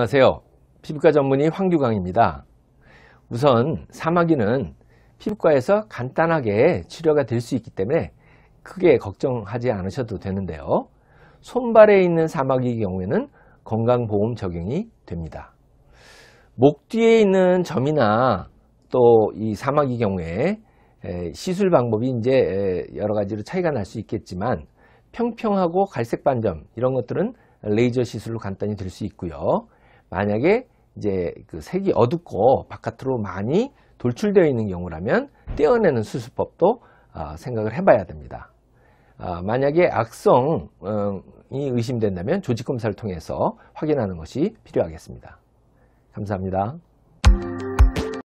안녕하세요. 피부과 전문의 황규광입니다 우선 사마귀는 피부과에서 간단하게 치료가 될 수 있기 때문에 크게 걱정하지 않으셔도 되는데요. 손발에 있는 사마귀의 경우에는 건강보험 적용이 됩니다. 목 뒤에 있는 점이나 또 이 사마귀 경우에 시술 방법이 이제 여러 가지로 차이가 날 수 있겠지만 평평하고 갈색 반점 이런 것들은 레이저 시술로 간단히 될 수 있고요. 만약에 이제 그 색이 어둡고 바깥으로 많이 돌출되어 있는 경우라면 떼어내는 수술법도 아, 생각을 해봐야 됩니다. 아, 만약에 악성이 의심된다면 조직 검사를 통해서 확인하는 것이 필요하겠습니다. 감사합니다.